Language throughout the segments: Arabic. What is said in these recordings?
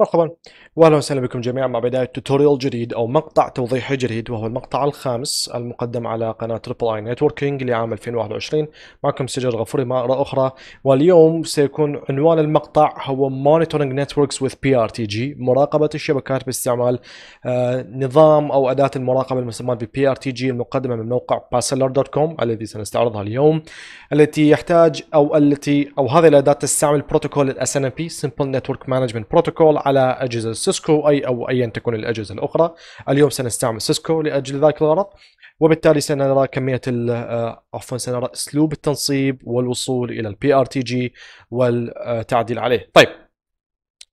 مرحبا واهلا وسهلا بكم جميعا مع بدايه توتوريال جديد او مقطع توضيحي جديد وهو المقطع الخامس المقدم على قناه تربل اي نتوركينج لعام 2021 معكم سجل غفوري مره اخرى واليوم سيكون عنوان المقطع هو مونيتورنج نتوركس وذ بي ار تي جي مراقبه الشبكات باستعمال آه، نظام او اداه المراقبه المسمى ببي ار تي جي المقدمه من موقع باسلر دوت كوم الذي سنستعرضها اليوم التي يحتاج او التي او هذه الاداه تستعمل بروتوكول الاس ان بي سمبل نتورك مانجمنت بروتوكول على اجهزه سيسكو اي او ايا تكون الاجهزه الاخرى اليوم سنستعمل سيسكو لاجل ذلك الغرض وبالتالي سنرى كميه آه، عفوا سنرى اسلوب التنصيب والوصول الى البي ار تي جي والتعديل عليه طيب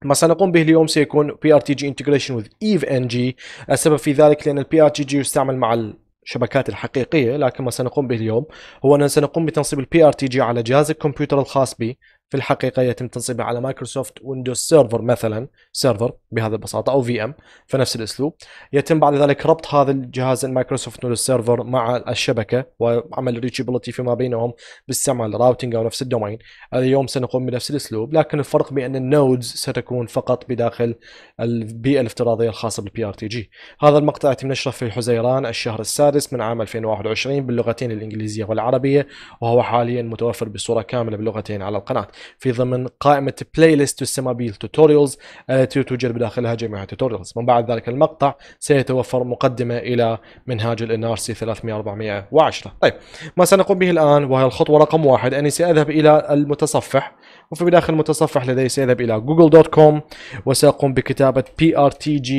ما سنقوم به اليوم سيكون بي ار تي جي انتجريشن وذ ايف ان جي السبب في ذلك لان البي ار تي جي يستعمل مع الشبكات الحقيقيه لكن ما سنقوم به اليوم هو اننا سنقوم بتنصيب البي ار تي جي على جهاز الكمبيوتر الخاص بي في الحقيقه يتم تنصيبها على مايكروسوفت ويندوز سيرفر مثلا سيرفر بهذه البساطه او في ام في نفس الاسلوب يتم بعد ذلك ربط هذا الجهاز المايكروسوفت ويندوز سيرفر مع الشبكه وعمل ريتشابيلتي فيما بينهم باستعمال راوتنج او نفس الدومين اليوم سنقوم بنفس الاسلوب لكن الفرق بان النودز ستكون فقط بداخل البيئه الافتراضيه الخاصه بالبي ار تي جي هذا المقطع يتم نشره في حزيران الشهر السادس من عام 2021 باللغتين الانجليزيه والعربيه وهو حاليا متوفر بصوره كامله باللغتين على القناه في ضمن قائمة بلاي ليست تسمى بالتوتوريالز التي توجد بداخلها جميع التوتوريالز من بعد ذلك المقطع سيتوفر مقدمة إلى منهاج ال NRC 3410 طيب ما سنقوم به الآن وهي الخطوة رقم واحد أني سأذهب إلى المتصفح وفي داخل المتصفح لدي سأذهب إلى جوجل دوت كوم وسأقوم بكتابة PRTG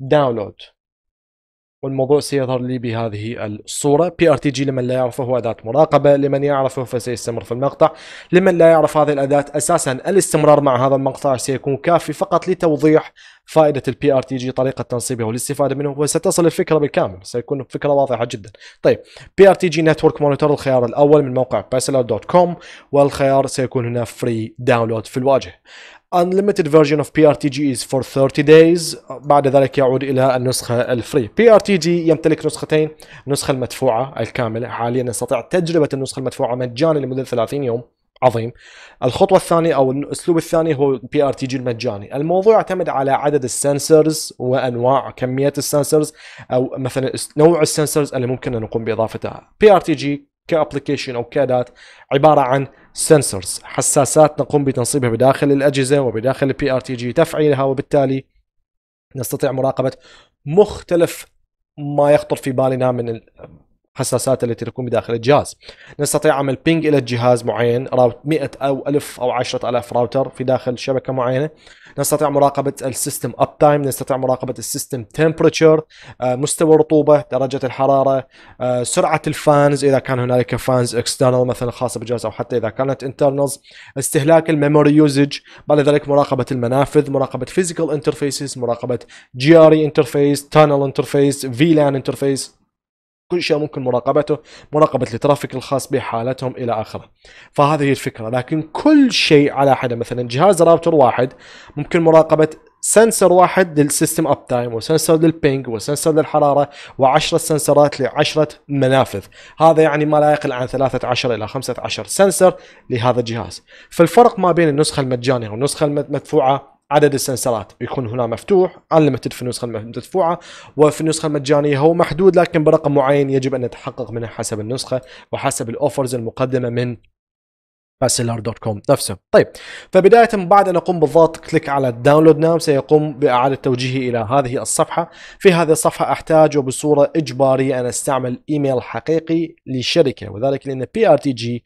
داونلود والموضوع سيظهر لي بهذه الصورة بي ار تي جي لمن لا يعرفه هو أداة مراقبة لمن يعرفه فسيستمر في المقطع لمن لا يعرف هذه الأداة أساسا الاستمرار مع هذا المقطع سيكون كافي فقط لتوضيح فائدة البي ار تي جي طريقة تنصيبه والاستفادة منه وستصل الفكرة بالكامل سيكون فكرة واضحة جدا طيب بي ار تي جي نتورك مونيتور الخيار الأول من موقع بيسلر دوت كوم والخيار سيكون هنا فري داونلود في الواجهة unlimited version of PRTG is for 30 days بعد ذلك يعود إلى النسخة الفري PRTG يمتلك نسختين النسخة المدفوعة الكاملة حاليا نستطيع تجربة النسخة المدفوعة مجانا لمدة 30 يوم عظيم الخطوة الثانية أو الأسلوب الثاني هو PRTG المجاني الموضوع يعتمد على عدد السنسرز وأنواع كمية السنسرز أو مثلا نوع السنسرز اللي ممكن أن نقوم بإضافتها PRTG كابلكيشن او كادات عباره عن سنسورز حساسات نقوم بتنصيبها بداخل الاجهزه وبداخل البي ار تي جي تفعيلها وبالتالي نستطيع مراقبه مختلف ما يخطر في بالنا من حساسات التي تكون بداخل الجهاز نستطيع عمل بينج إلى جهاز معين راوت 100 أو 1000 أو 10000 راوتر في داخل شبكة معينة نستطيع مراقبة السيستم أب تايم نستطيع مراقبة السيستم تمبرتشر آه، مستوى الرطوبة درجة الحرارة آه، سرعة الفانز إذا كان هنالك فانز اكسترنال مثلا خاصة بالجهاز أو حتى إذا كانت انترنالز استهلاك الميموري يوزج بعد ذلك مراقبة المنافذ مراقبة فيزيكال انترفيسز مراقبة جي ار انترفيس تانل انترفيس في لان انترفيس كل شيء ممكن مراقبته مراقبة الترافيك الخاص بحالتهم إلى آخره فهذه هي الفكرة لكن كل شيء على حدا مثلا جهاز راوتر واحد ممكن مراقبة سنسر واحد للسيستم اب تايم وسنسر للبينج وسنسر للحراره وعشرة سنسرات لعشرة منافذ هذا يعني ما لا يقل عن 13 الى 15 سنسر لهذا الجهاز فالفرق ما بين النسخه المجانيه والنسخه المدفوعه عدد السنسرات يكون هنا مفتوح انليمتد في النسخه المدفوعه وفي النسخه المجانيه هو محدود لكن برقم معين يجب ان نتحقق منه حسب النسخه وحسب الاوفرز المقدمه من باسيلر دوت كوم نفسه طيب فبداية بعد أن أقوم بالضغط كليك على داونلود نام سيقوم بإعادة توجيهي إلى هذه الصفحة في هذه الصفحة أحتاج وبصورة إجبارية أن أستعمل إيميل حقيقي لشركة وذلك لأن بي آر تي جي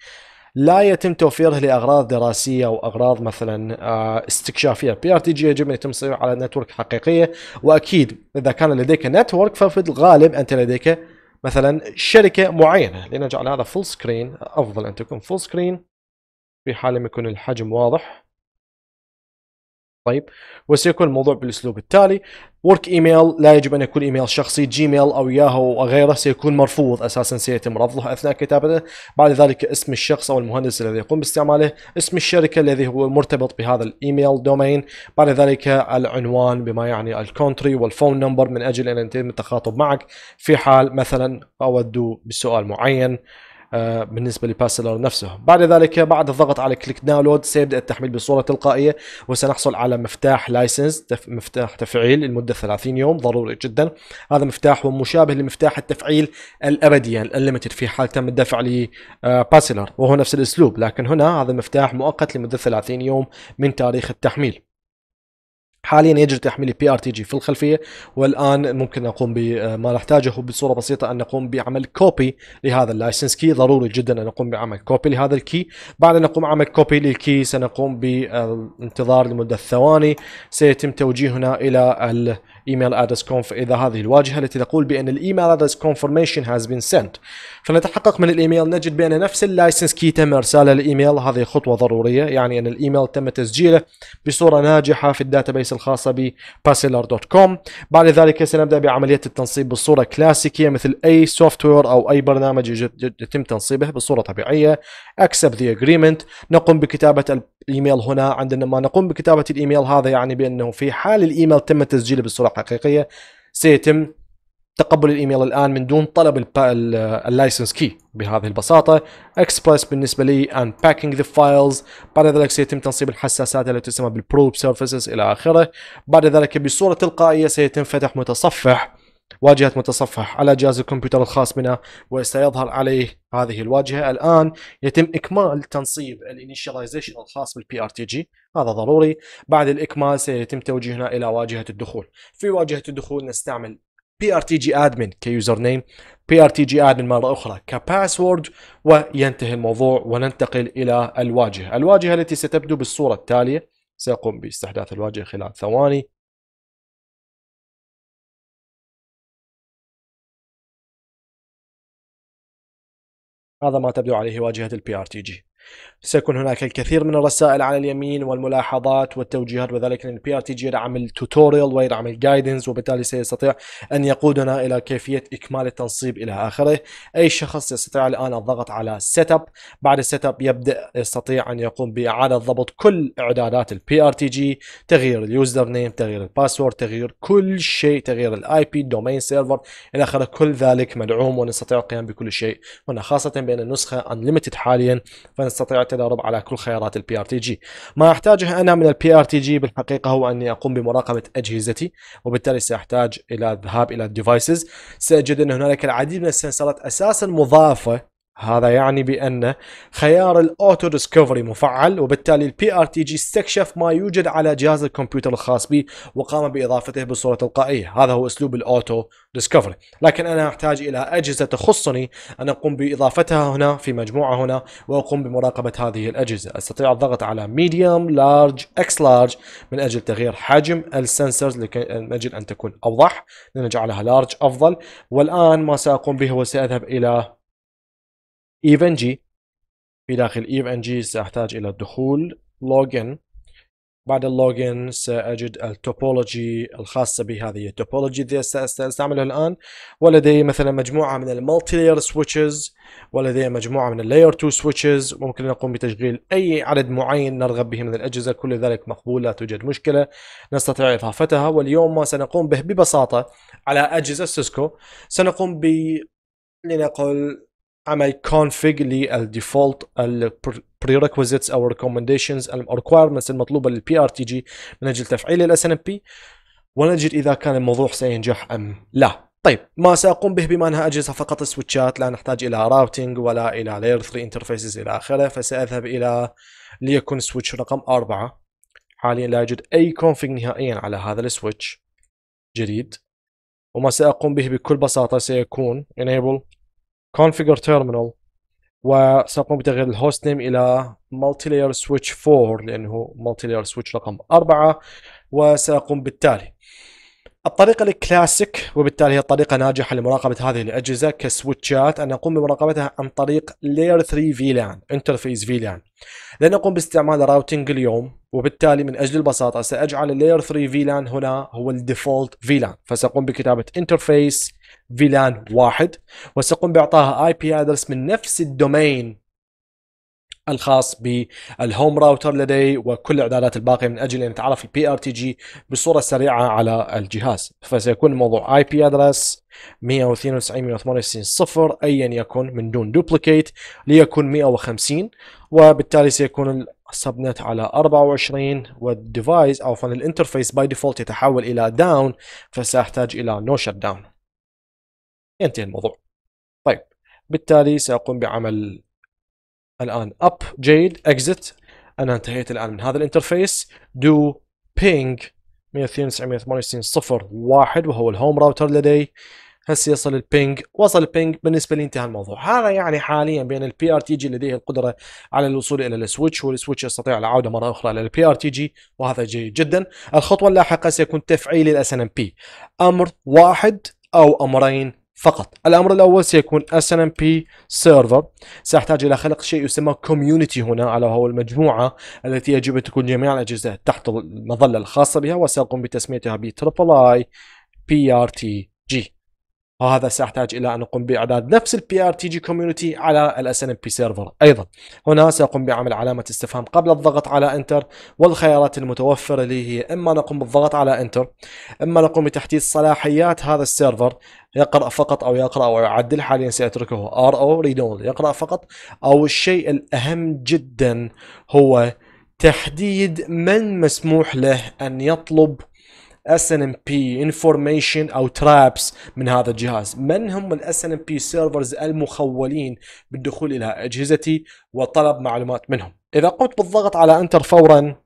لا يتم توفيره لاغراض دراسيه او اغراض مثلا آه، استكشافيه بي ار تي جي يجب ان يتم تصويره على نتورك حقيقيه واكيد اذا كان لديك نتورك ففي الغالب انت لديك مثلا شركه معينه لنجعل هذا فول سكرين افضل ان تكون فول سكرين في حال ما يكون الحجم واضح طيب وسيكون الموضوع بالاسلوب التالي ورك ايميل لا يجب ان يكون ايميل شخصي جيميل او ياهو وغيره سيكون مرفوض اساسا سيتم رفضه اثناء كتابته بعد ذلك اسم الشخص او المهندس الذي يقوم باستعماله اسم الشركه الذي هو مرتبط بهذا الايميل دومين بعد ذلك العنوان بما يعني الكونتري والفون نمبر من اجل ان يتم التخاطب معك في حال مثلا اودوا بسؤال معين آه، بالنسبه للباسلر نفسه بعد ذلك بعد الضغط على كليك داونلود سيبدا التحميل بصوره تلقائيه وسنحصل على مفتاح لايسنس مفتاح تفعيل لمده 30 يوم ضروري جدا هذا مفتاح ومشابه لمفتاح التفعيل الابدي الليمتد في حال تم الدفع لباسلر آه، وهو نفس الاسلوب لكن هنا هذا مفتاح مؤقت لمده 30 يوم من تاريخ التحميل حاليا يجري تحميل بي ار تي جي في الخلفيه والان ممكن نقوم بما آه، نحتاجه بصوره بسيطه ان نقوم بعمل كوبي لهذا اللايسنس كي ضروري جدا ان نقوم بعمل كوبي لهذا الكي بعد ان نقوم عمل كوبي للكي سنقوم بانتظار آه، لمده ثواني سيتم توجيهنا الى ايميل ادرس كونف اذا هذه الواجهه التي تقول بان الايميل ادرس كونفرميشن هاز بين سنت فنتحقق من الايميل نجد بان نفس اللايسنس كي تم ارساله الايميل هذه خطوه ضروريه يعني ان الايميل تم تسجيله بصوره ناجحه في الداتابيس الخاصه بباسيلر دوت كوم بعد ذلك سنبدا بعمليه التنصيب بالصوره كلاسيكيه مثل اي سوفت وير او اي برنامج يتم تنصيبه بصوره طبيعيه accept the agreement نقوم بكتابه الايميل هنا عندنا ما نقوم بكتابه الايميل هذا يعني بانه في حال الايميل تم تسجيله بالصوره الحقيقيه سيتم تقبل الايميل الان من دون طلب اللايسنس كي بهذه البساطه اكسبرس بالنسبه لي ان باكينج ذا فايلز بعد ذلك سيتم تنصيب الحساسات التي تسمى بالبروب سيرفيسز الى اخره بعد ذلك بصوره تلقائيه سيتم فتح متصفح واجهة متصفح على جهاز الكمبيوتر الخاص بنا وسيظهر عليه هذه الواجهة الآن يتم إكمال تنصيب الانيشاليزيشن الخاص بالبي ار تي جي هذا ضروري بعد الإكمال سيتم توجيهنا إلى واجهة الدخول في واجهة الدخول نستعمل بي ار تي جي ادمن كيوزر نيم بي ار تي جي ادمن مره اخرى كباسورد وينتهي الموضوع وننتقل الى الواجهه، الواجهه التي ستبدو بالصوره التاليه سيقوم باستحداث الواجهه خلال ثواني هذا ما تبدو عليه واجهة البي ار تي جي سيكون هناك الكثير من الرسائل على اليمين والملاحظات والتوجيهات وذلك لان البي ار تي جي يدعم التوتوريال ويدعم الجايدنس وبالتالي سيستطيع ان يقودنا الى كيفيه اكمال التنصيب الى اخره اي شخص يستطيع الان الضغط على سيت اب بعد السيت اب يبدا يستطيع ان يقوم باعاده ضبط كل اعدادات البي ار تي جي تغيير اليوزر نيم تغيير الباسورد تغيير كل شيء تغيير الاي بي دومين سيرفر الى اخره كل ذلك مدعوم ونستطيع القيام بكل شيء هنا خاصه بان النسخه انليمتد حاليا فانا استطيع التدرب على كل خيارات البي ار تي جي ما احتاجه انا من البي ار تي جي بالحقيقه هو اني اقوم بمراقبه اجهزتي وبالتالي ساحتاج الى الذهاب الى الديفايسز ساجد ان هنالك العديد من السنسرات اساسا مضافه هذا يعني بأن خيار الأوتو ديسكفري مفعل وبالتالي البي ار تي جي استكشف ما يوجد على جهاز الكمبيوتر الخاص به وقام بإضافته بصورة تلقائية هذا هو أسلوب الأوتو ديسكفري لكن أنا أحتاج إلى أجهزة تخصني أن أقوم بإضافتها هنا في مجموعة هنا وأقوم بمراقبة هذه الأجهزة أستطيع الضغط على ميديوم لارج اكس لارج من أجل تغيير حجم السنسرز من أجل أن تكون أوضح لنجعلها لارج أفضل والآن ما سأقوم به هو سأذهب إلى ايفن e جي في داخل جي e سأحتاج إلى الدخول لوجن بعد اللوجن سأجد التوبولوجي الخاصة بهذه التوبولوجي اللي سأستعملها الآن ولدي مثلا مجموعة من المالتي لاير سويتشز ولدي مجموعة من اللاير 2 سويتشز ممكن نقوم بتشغيل أي عدد معين نرغب به من الأجهزة كل ذلك مقبول لا توجد مشكلة نستطيع إضافتها واليوم ما سنقوم به ببساطة على أجهزة سيسكو سنقوم ب لنقل عمل كونفيج للديفولت prerequisites او recommendations requirements المطلوبه للبي ار تي جي من اجل تفعيل الاس ان بي ونجد اذا كان الموضوع سينجح ام لا طيب ما ساقوم به بما انها اجهزه فقط سويتشات لا نحتاج الى راوتينج ولا الى لاير 3 انترفيسز الى اخره فساذهب الى ليكن سويتش رقم أربعة حاليا لا يوجد اي كونفيج نهائيا على هذا السويتش جديد وما ساقوم به بكل بساطه سيكون enable configure terminal وسأقوم بتغيير الهوست نيم إلى multi layer switch 4 لأنه multi layer switch رقم 4 وسأقوم بالتالي الطريقة الكلاسيك وبالتالي هي الطريقة ناجحة لمراقبة هذه الأجهزة كسويتشات أن نقوم بمراقبتها عن طريق Layer 3 VLAN انترفيس VLAN لن نقوم باستعمال راوتينج اليوم وبالتالي من أجل البساطة سأجعل Layer 3 VLAN هنا هو الديفولت VLAN فسأقوم بكتابة interface فيلان واحد وسأقوم بإعطائها اي بي ادرس من نفس الدومين الخاص بالهوم راوتر لدي وكل الاعدادات الباقيه من اجل ان يتعرف البي ار تي جي بصوره سريعه على الجهاز فسيكون الموضوع اي بي ادرس 192 ايا يكن من دون دوبليكيت ليكون 150 وبالتالي سيكون السبنت على 24 والديفايس او عفوا الانترفيس باي ديفولت يتحول الى داون فساحتاج الى نو شت داون ينتهي الموضوع طيب بالتالي ساقوم بعمل الان اب جيد اكزت انا انتهيت الان من هذا الانترفيس دو بينج 192 968 صفر واحد وهو الهوم راوتر لدي هسه يصل البينج وصل البينج بالنسبه لي انتهى الموضوع هذا يعني حاليا بان البي ار تي جي لديه القدره على الوصول الى السويتش والسويتش يستطيع العوده مره اخرى الى البي ار تي جي وهذا جيد جدا الخطوه اللاحقه سيكون تفعيل الاس ان ام بي امر واحد او امرين فقط الأمر الأول سيكون SNMP Server سأحتاج إلى خلق شيء يسمى Community هنا على هو المجموعة التي يجب أن تكون جميع الأجهزة تحت المظلة الخاصة بها وسأقوم بتسميتها ب جي وهذا آه، سأحتاج إلى أن أقوم بإعداد نفس البي ار تي جي كوميونتي على الاس ان ام بي سيرفر أيضا هنا سأقوم بعمل علامة استفهام قبل الضغط على انتر والخيارات المتوفرة لي هي إما نقوم بالضغط على انتر إما نقوم بتحديد صلاحيات هذا السيرفر يقرأ فقط أو يقرأ أو يعدل حاليا سأتركه ار او ريد يقرأ فقط أو الشيء الأهم جدا هو تحديد من مسموح له أن يطلب اس ان ام بي انفورميشن او ترابس من هذا الجهاز من هم الاس ان ام بي سيرفرز المخولين بالدخول الى اجهزتي وطلب معلومات منهم اذا قمت بالضغط على انتر فورا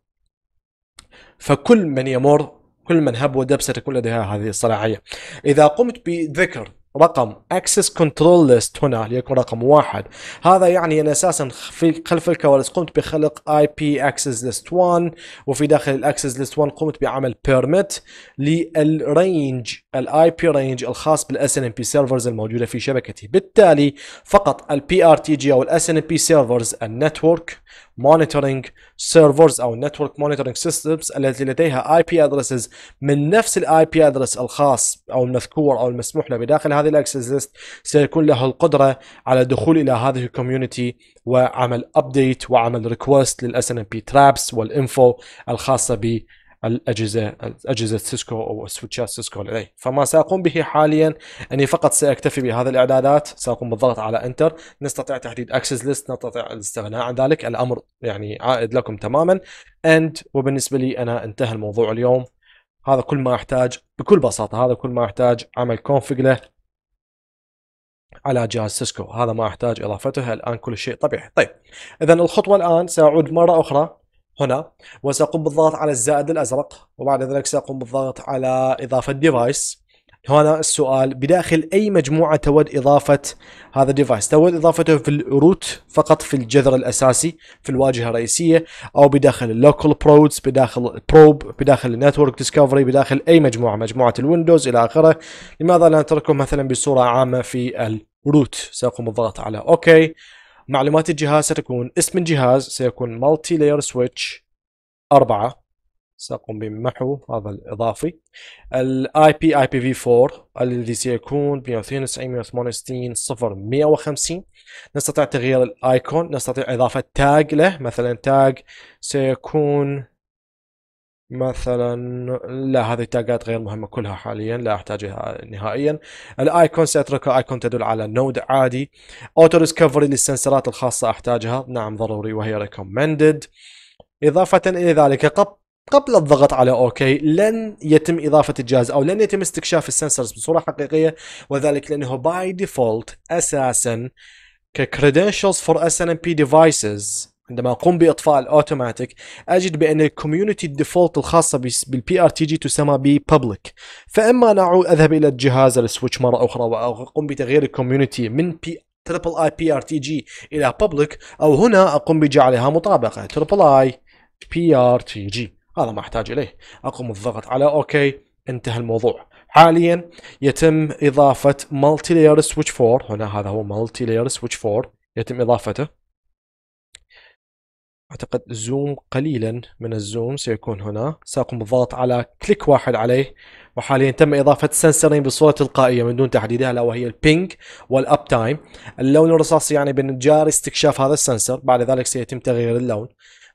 فكل من يمر كل من هب ودب ستكون لديها هذه الصلاحيه اذا قمت بذكر رقم اكسس كنترول ليست هنا ليكون رقم واحد هذا يعني ان اساسا في خلف الكواليس قمت بخلق اي بي اكسس ليست 1 وفي داخل الاكسس ليست 1 قمت بعمل بيرميت للرينج الاي بي رينج الخاص بالاس ان بي سيرفرز الموجوده في شبكتي بالتالي فقط البي ار تي جي او الاس ان بي سيرفرز النتورك monitoring servers او network monitoring systems التي لديها اي بي ادريسز من نفس الاي بي ادرس الخاص او المذكور او المسموح له بداخل هذه الاكسس ليست سيكون له القدره على الدخول الى هذه الكوميونتي وعمل ابديت وعمل ريكوست للاس ان ام بي ترابس والانفو الخاصه ب الأجهزة أجهزة سيسكو أو سويتشات سيسكو لدي فما سأقوم به حاليا أني فقط سأكتفي بهذه الإعدادات سأقوم بالضغط على أنتر نستطيع تحديد أكسس ليست نستطيع الاستغناء عن ذلك الأمر يعني عائد لكم تماما أند وبالنسبة لي أنا انتهى الموضوع اليوم هذا كل ما أحتاج بكل بساطة هذا كل ما أحتاج عمل كونفج له على جهاز سيسكو هذا ما احتاج اضافته الان كل شيء طبيعي طيب اذا الخطوه الان ساعود مره اخرى هنا وسأقوم بالضغط على الزائد الأزرق وبعد ذلك سأقوم بالضغط على إضافة ديفايس هنا السؤال بداخل أي مجموعة تود إضافة هذا الديفايس تود إضافته في الروت فقط في الجذر الأساسي في الواجهة الرئيسية أو بداخل اللوكال برودز بداخل البروب بداخل النتورك ديسكفري بداخل أي مجموعة مجموعة الويندوز إلى آخره لماذا لا نتركه مثلا بصورة عامة في الروت سأقوم بالضغط على أوكي معلومات الجهاز ستكون اسم الجهاز سيكون مالتي لاير سويتش 4 سأقوم بمحو هذا الإضافي الاي بي اي بي في 4 الذي سيكون 192 168 صفر 150 نستطيع تغيير الايكون نستطيع اضافة تاج له مثلا تاج سيكون مثلا لا هذه تاجات غير مهمة كلها حاليا لا احتاجها نهائيا الايكون ساتركه ايكون تدل على نود عادي اوتو ديسكفري للسنسرات الخاصة احتاجها نعم ضروري وهي ريكومندد اضافة الى ذلك قبل الضغط على اوكي لن يتم اضافه الجهاز او لن يتم استكشاف السنسرز بصوره حقيقيه وذلك لانه باي ديفولت اساسا ككريدنشلز فور اس ان ام بي ديفايسز عندما اقوم باطفاء الاوتوماتيك اجد بان الكوميونتي الديفولت الخاصه بالبي ار تي جي تسمى ببليك فاما انا اذهب الى الجهاز السويتش مره اخرى واقوم بتغيير الكوميونتي من بي تربل اي بي ار تي جي الى ببليك او هنا اقوم بجعلها مطابقه تربل اي بي ار تي جي هذا ما احتاج اليه اقوم بالضغط على اوكي انتهى الموضوع حاليا يتم اضافه مالتي لاير سويتش 4 هنا هذا هو مالتي لاير سويتش 4 يتم اضافته أعتقد زوم قليلا من الزوم سيكون هنا سأقوم بالضغط على كليك واحد عليه وحاليا تم إضافة سنسرين بصورة تلقائية من دون تحديدها ألا وهي البينك والأب تايم اللون الرصاصي يعني بنجاري استكشاف هذا السنسر بعد ذلك سيتم تغيير اللون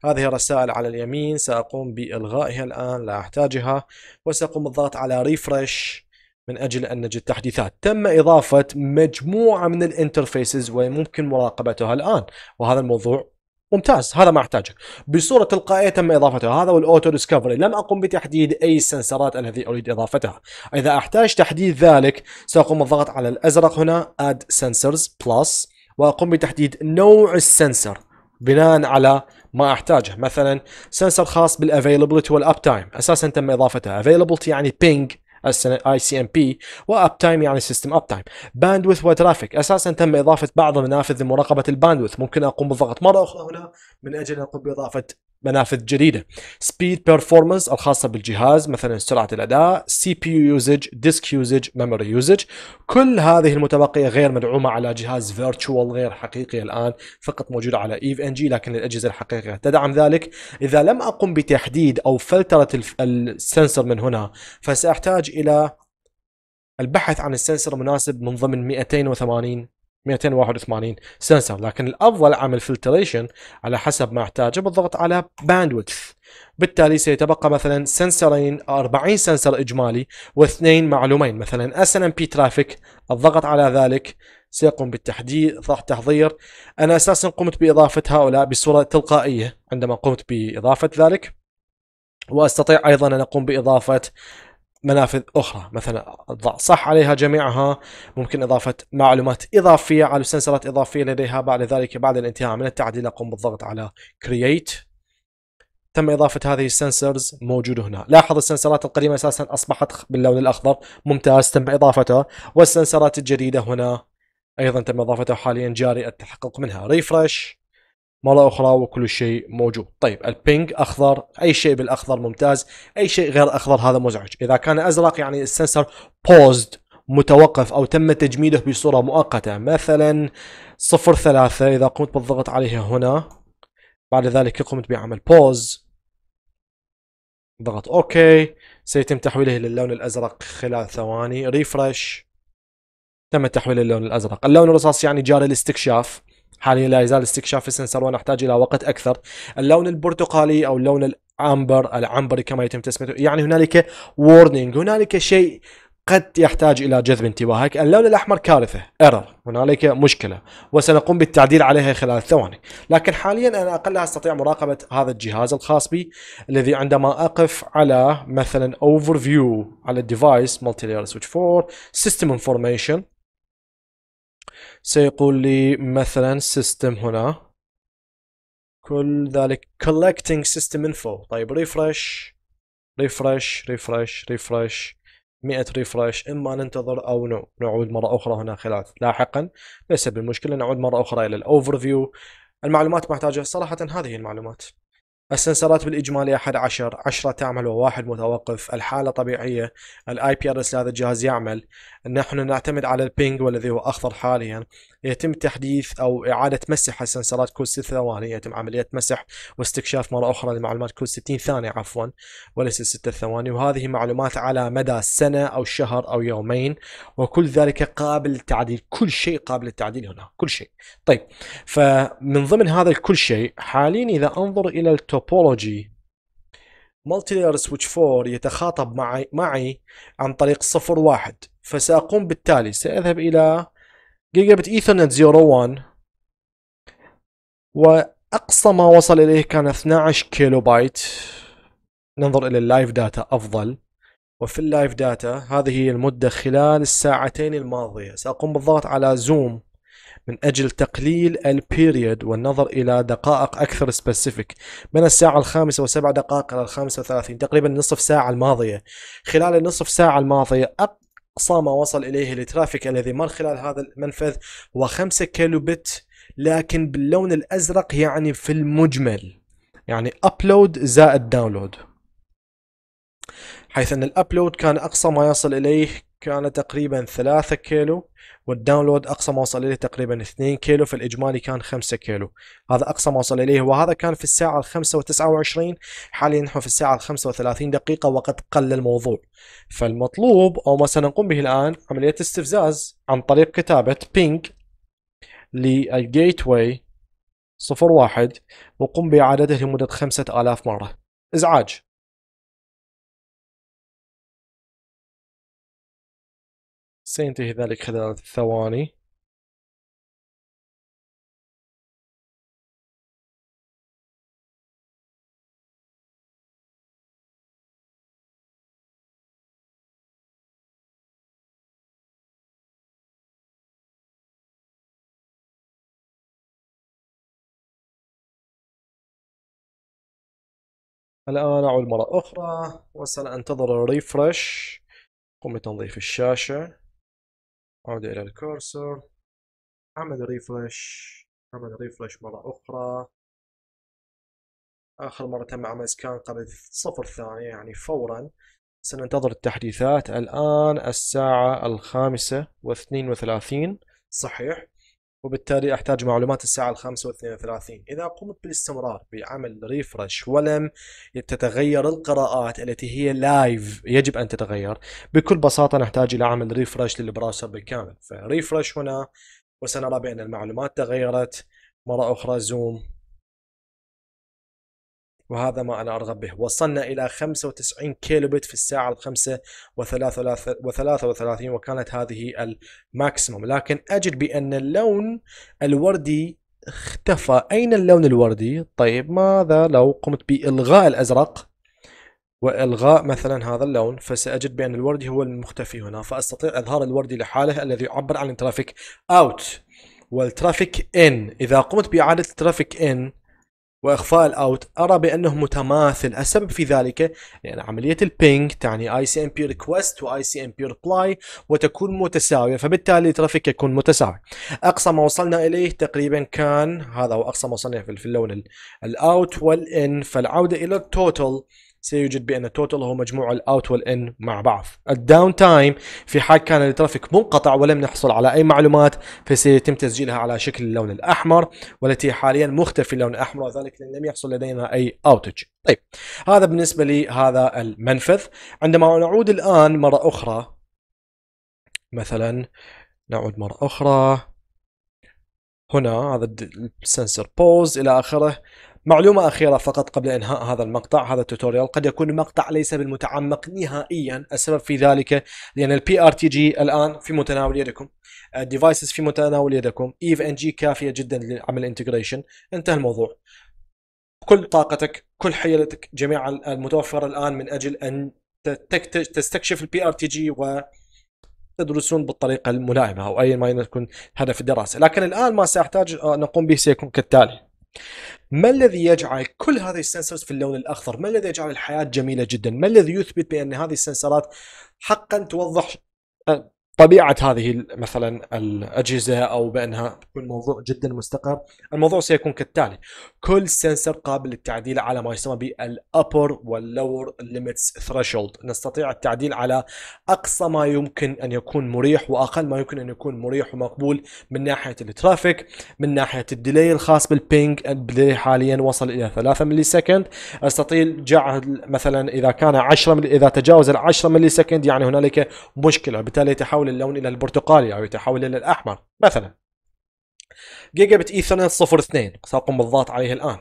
هذه الرسائل على اليمين سأقوم بإلغائها الآن لا أحتاجها وسأقوم بالضغط على ريفرش من أجل أن نجد تحديثات تم إضافة مجموعة من الانترفيسز وممكن مراقبتها الآن وهذا الموضوع ممتاز هذا ما احتاجه بصوره تلقائيه تم اضافته هذا والاوتو ديسكفري لم اقم بتحديد اي سنسرات الذي اريد اضافتها اذا احتاج تحديد ذلك ساقوم بالضغط على الازرق هنا اد سنسرز بلس واقوم بتحديد نوع السنسر بناء على ما احتاجه مثلا سنسر خاص بالافيلابيلتي والاب تايم اساسا تم اضافته افيلابيلتي يعني بينج اي سي ام بي واب تايم يعني سيستم اب تايم باندوث وترافيك اساسا تم اضافه بعض المنافذ لمراقبه الباندوث ممكن اقوم بالضغط مره اخرى هنا من اجل ان اقوم باضافه منافذ جديده سبيد بيرفورمانس الخاصه بالجهاز مثلا سرعه الاداء سي بي يو يوزج ديسك يوزج ميموري يوزج كل هذه المتبقيه غير مدعومه على جهاز فيرتشوال غير حقيقي الان فقط موجوده على ايف ان جي لكن الاجهزه الحقيقيه تدعم ذلك اذا لم اقم بتحديد او فلتره السنسر من هنا فساحتاج الى البحث عن السنسر المناسب من ضمن 280 281 سنسر لكن الافضل عمل فلتريشن على حسب ما احتاجه بالضغط على باندويث بالتالي سيتبقى مثلا سنسرين 40 سنسر اجمالي واثنين معلومين مثلا اس ان ام بي ترافيك الضغط على ذلك سيقوم بالتحديد تحضير انا اساسا قمت باضافه هؤلاء بصوره تلقائيه عندما قمت باضافه ذلك واستطيع ايضا ان اقوم باضافه منافذ أخرى مثلا اضع صح عليها جميعها ممكن إضافة معلومات إضافية على سنسرات إضافية لديها بعد ذلك بعد الانتهاء من التعديل أقوم بالضغط على كرييت تم إضافة هذه السنسرز موجودة هنا لاحظ السنسرات القديمة أساسا أصبحت باللون الأخضر ممتاز تم إضافتها والسنسرات الجديدة هنا أيضا تم إضافتها حاليا جاري التحقق منها ريفرش مرة أخرى وكل شيء موجود طيب البينج أخضر أي شيء بالأخضر ممتاز أي شيء غير أخضر هذا مزعج إذا كان أزرق يعني السنسر بوزد متوقف أو تم تجميده بصورة مؤقتة مثلا صفر ثلاثة إذا قمت بالضغط عليها هنا بعد ذلك قمت بعمل بوز ضغط اوكي سيتم تحويله الى اللون الازرق خلال ثواني ريفرش تم تحويله اللون الازرق اللون الرصاص يعني جاري الاستكشاف حاليا لا يزال استكشاف السنسر ونحتاج الى وقت اكثر اللون البرتقالي او اللون الامبر العنبري كما يتم تسميته يعني هنالك وورنينج هنالك شيء قد يحتاج الى جذب انتباهك اللون الاحمر كارثه ايرور هنالك مشكله وسنقوم بالتعديل عليها خلال ثواني لكن حاليا انا اقل استطيع مراقبه هذا الجهاز الخاص بي الذي عندما اقف على مثلا اوفر فيو على الديفايس ملتي لاير سويتش 4 سيستم انفورميشن سيقول لي مثلا سيستم هنا كل ذلك collecting system info طيب ريفرش ريفرش ريفرش ريفرش 100 ريفرش اما ننتظر او نعود مره اخرى هنا خلال لاحقا ليس بالمشكله نعود مره اخرى الى الاوفر فيو المعلومات محتاجه صراحه هذه المعلومات السنسرات بالاجمالي 11 10 تعمل و1 متوقف الحاله طبيعيه الاي بي ار اس لهذا الجهاز يعمل نحن نعتمد على البينج والذي هو اخضر حاليا يتم تحديث أو إعادة مسح السنسرات كل ست ثواني يتم عملية مسح واستكشاف مرة أخرى لمعلومات كل 60 ثانية عفوا وليس ست ثواني وهذه معلومات على مدى سنة أو شهر أو يومين وكل ذلك قابل للتعديل كل شيء قابل للتعديل هنا كل شيء طيب فمن ضمن هذا الكل شيء حاليا إذا أنظر إلى التوبولوجي مالتي لاير سويتش 4 يتخاطب معي معي عن طريق صفر واحد فسأقوم بالتالي سأذهب إلى جيجا بت ايثرنت 01 واقصى ما وصل اليه كان 12 كيلو بايت ننظر الى اللايف داتا افضل وفي اللايف داتا هذه هي المدة خلال الساعتين الماضية سأقوم بالضغط على زوم من أجل تقليل البيريود والنظر إلى دقائق أكثر سبيسيفيك من الساعة الخامسة وسبع دقائق إلى الخامسة وثلاثين تقريبا نصف ساعة الماضية خلال النصف ساعة الماضية أقصى ما وصل إليه الترافيك الذي مر خلال هذا المنفذ هو 5 كيلو بت لكن باللون الأزرق يعني في المجمل يعني أبلود زائد داونلود حيث أن الأبلود كان أقصى ما يصل إليه كان تقريبا 3 كيلو والداونلود اقصى ما وصل اليه تقريبا 2 كيلو فالاجمالي كان 5 كيلو هذا اقصى ما وصل اليه وهذا كان في الساعه 5 و29 حاليا نحن في الساعه 35 دقيقه وقد قل الموضوع فالمطلوب او ما سنقوم به الان عمليه استفزاز عن طريق كتابه بينج للجيت واي 01 وقم باعادته لمده 5000 مره ازعاج سينتهي ذلك خلال ثواني الآن أعود مرة أخرى وسأنتظر الريفرش قم بتنظيف الشاشة عود إلى الكورسر أعمل ريفرش أعمل ريفرش مرة أخرى آخر مرة تم عمل سكان قبل صفر ثانية يعني فورا سننتظر التحديثات الآن الساعة الخامسة واثنين وثلاثين صحيح وبالتالي احتاج معلومات الساعه الخامسة وثلاثين اذا قمت بالاستمرار بعمل ريفرش ولم تتغير القراءات التي هي لايف يجب ان تتغير بكل بساطه نحتاج الى عمل ريفرش للبراوسر بالكامل فريفرش هنا وسنرى بان المعلومات تغيرت مره اخرى زوم وهذا ما أنا أرغب به وصلنا إلى 95 كيلو بت في الساعة الخمسة و33 وكانت هذه الماكسيموم لكن أجد بأن اللون الوردي اختفى أين اللون الوردي؟ طيب ماذا لو قمت بإلغاء الأزرق والغاء مثلا هذا اللون فساجد بان الوردي هو المختفي هنا فاستطيع اظهار الوردي لحاله الذي يعبر عن الترافيك اوت والترافيك ان اذا قمت باعاده الترافيك ان واخفاء الاوت ارى بانه متماثل السبب في ذلك لان يعني عمليه البينج تعني اي سي ام بي ريكوست واي سي ام بي ريبلاي وتكون متساويه فبالتالي الترافيك يكون متساوي اقصى ما وصلنا اليه تقريبا كان هذا هو اقصى ما وصلنا في اللون الاوت والان فالعوده الى التوتال سيوجد بان التوتال هو مجموع الاوت والان مع بعض الداون تايم في حال كان الترافيك منقطع ولم نحصل على اي معلومات فسيتم تسجيلها على شكل اللون الاحمر والتي حاليا مختفي اللون الاحمر وذلك لان لم يحصل لدينا اي اوتج طيب هذا بالنسبه لهذا المنفذ عندما نعود الان مره اخرى مثلا نعود مره اخرى هنا هذا السنسر بوز الى اخره معلومة أخيرة فقط قبل إنهاء هذا المقطع هذا التوتوريال قد يكون المقطع ليس بالمتعمق نهائيا السبب في ذلك لأن البي ار تي جي الآن في متناول يدكم الديفايسز في متناول يدكم ايف ان جي كافية جدا لعمل انتجريشن انتهى الموضوع كل طاقتك كل حيلتك جميع المتوفرة الآن من أجل أن تستكشف البي ار تي جي و تدرسون بالطريقة الملائمة أو أي ما يكون هدف الدراسة لكن الآن ما سأحتاج آه، نقوم به سيكون كالتالي ما الذي يجعل كل هذه السنسرز في اللون الاخضر؟ ما الذي يجعل الحياه جميله جدا؟ ما الذي يثبت بان هذه السنسرات حقا توضح طبيعه هذه مثلا الاجهزه او بانها تكون موضوع جدا مستقر، الموضوع سيكون كالتالي: كل سنسر قابل للتعديل على ما يسمى بالابر واللور ليميتس ثريشولد، نستطيع التعديل على اقصى ما يمكن ان يكون مريح واقل ما يمكن ان يكون مريح ومقبول من ناحيه الترافيك، من ناحيه الديلي الخاص بالبينج، الديلي حاليا وصل الى 3 ملي سكند، استطيع جعل مثلا اذا كان 10 اذا تجاوز ال 10 ملي سكند يعني هنالك مشكله، بالتالي تحاول يتحول اللون إلى البرتقالي يعني أو يتحول إلى الأحمر مثلا جيجا بت إيثرنت 02 سأقوم بالضغط عليه الآن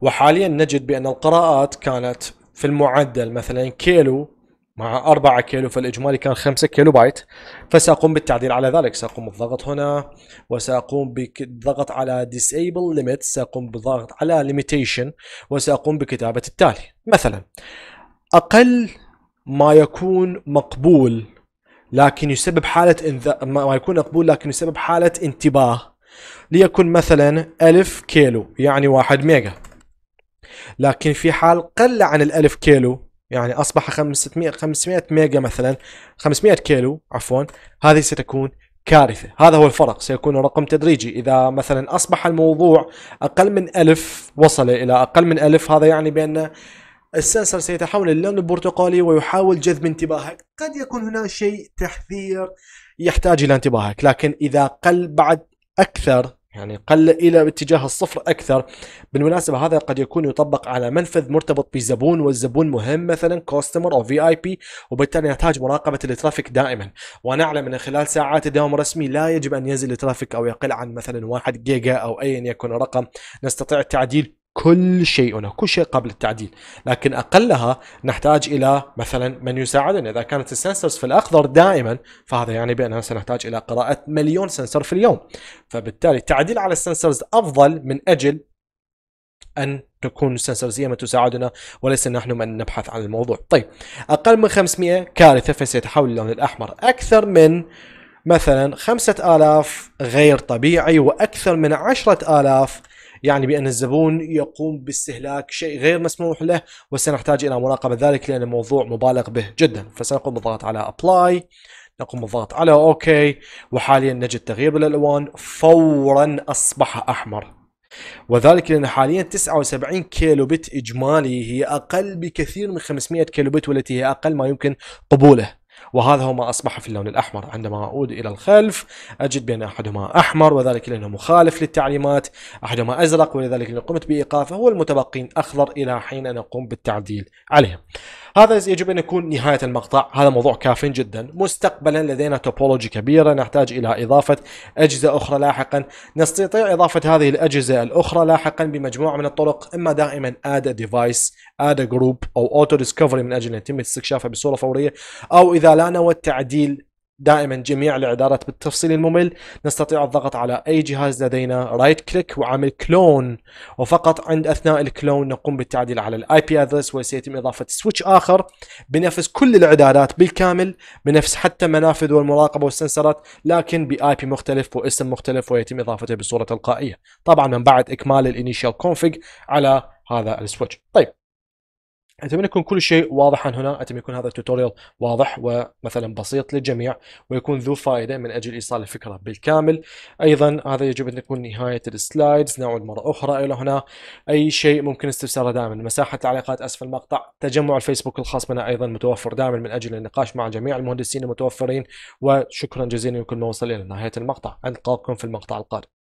وحاليا نجد بأن القراءات كانت في المعدل مثلا كيلو مع 4 كيلو فالإجمالي كان 5 كيلو بايت فسأقوم بالتعديل على ذلك سأقوم بالضغط هنا وسأقوم بالضغط على ديسيبل ليميت سأقوم بالضغط على ليميتيشن وسأقوم بكتابة التالي مثلا أقل ما يكون مقبول لكن يسبب حالة انذ... ما يكون مقبول لكن يسبب حالة انتباه ليكن مثلا ألف كيلو يعني واحد ميجا لكن في حال قل عن الألف كيلو يعني أصبح 500 500 ميجا مثلا 500 كيلو عفوا هذه ستكون كارثة هذا هو الفرق سيكون رقم تدريجي إذا مثلا أصبح الموضوع أقل من ألف وصل إلى أقل من ألف هذا يعني بأن السنسر سيتحول اللون البرتقالي ويحاول جذب انتباهك قد يكون هنا شيء تحذير يحتاج إلى انتباهك لكن إذا قل بعد أكثر يعني قل الى اتجاه الصفر اكثر بالمناسبه هذا قد يكون يطبق على منفذ مرتبط بزبون والزبون مهم مثلا كوستمر او في اي بي وبالتالي يحتاج مراقبه الترافيك دائما ونعلم ان خلال ساعات الدوام الرسمي لا يجب ان ينزل الترافيك او يقل عن مثلا 1 جيجا او ايا يكن الرقم نستطيع التعديل كل شيء هنا كل شيء قابل للتعديل لكن أقلها نحتاج إلى مثلا من يساعدنا إذا كانت السنسرز في الأخضر دائما فهذا يعني بأننا سنحتاج إلى قراءة مليون سنسر في اليوم فبالتالي التعديل على السنسرز أفضل من أجل أن تكون السنسرز هي من تساعدنا وليس نحن من نبحث عن الموضوع طيب أقل من 500 كارثة فسيتحول اللون الأحمر أكثر من مثلا 5000 غير طبيعي وأكثر من 10000 يعني بأن الزبون يقوم باستهلاك شيء غير مسموح له وسنحتاج إلى مراقبة ذلك لأن الموضوع مبالغ به جدا فسنقوم بالضغط على Apply نقوم بالضغط على OK وحاليا نجد تغيير بالألوان فورا أصبح أحمر وذلك لأن حاليا 79 كيلو بت إجمالي هي أقل بكثير من 500 كيلو بت والتي هي أقل ما يمكن قبوله وهذا هو ما أصبح في اللون الأحمر عندما أعود إلى الخلف أجد بأن أحدهما أحمر وذلك لأنه مخالف للتعليمات أحدهما أزرق ولذلك قمت بإيقافه والمتبقين أخضر إلى حين أن أقوم بالتعديل عليهم هذا يجب ان يكون نهايه المقطع هذا موضوع كاف جدا مستقبلا لدينا توبولوجي كبيره نحتاج الى اضافه اجهزه اخرى لاحقا نستطيع اضافه هذه الاجهزه الاخرى لاحقا بمجموعه من الطرق اما دائما اد ديفايس اد جروب او اوتو ديسكفري من اجل ان يتم استكشافها بصوره فوريه او اذا لا نود تعديل دائما جميع الإعدادات بالتفصيل الممل نستطيع الضغط على أي جهاز لدينا رايت كليك وعمل كلون وفقط عند أثناء الكلون نقوم بالتعديل على الاي بي ادرس وسيتم إضافة سويتش آخر بنفس كل الإعدادات بالكامل بنفس حتى منافذ والمراقبة والسنسرات لكن بآي بي مختلف واسم مختلف ويتم إضافته بصورة تلقائية طبعا من بعد إكمال الانيشال كونفج على هذا السويتش طيب أتمنى يكون كل شيء واضحا هنا أتمنى يكون هذا التوتوريال واضح ومثلا بسيط للجميع ويكون ذو فائدة من أجل إيصال الفكرة بالكامل أيضا هذا يجب أن تكون نهاية السلايدز نعود مرة أخرى إلى هنا أي شيء ممكن استفساره دائما مساحة التعليقات أسفل المقطع تجمع الفيسبوك الخاص بنا أيضا متوفر دائما من أجل النقاش مع جميع المهندسين المتوفرين وشكرا جزيلا لكل ما وصل إلى نهاية المقطع ألقاكم في المقطع القادم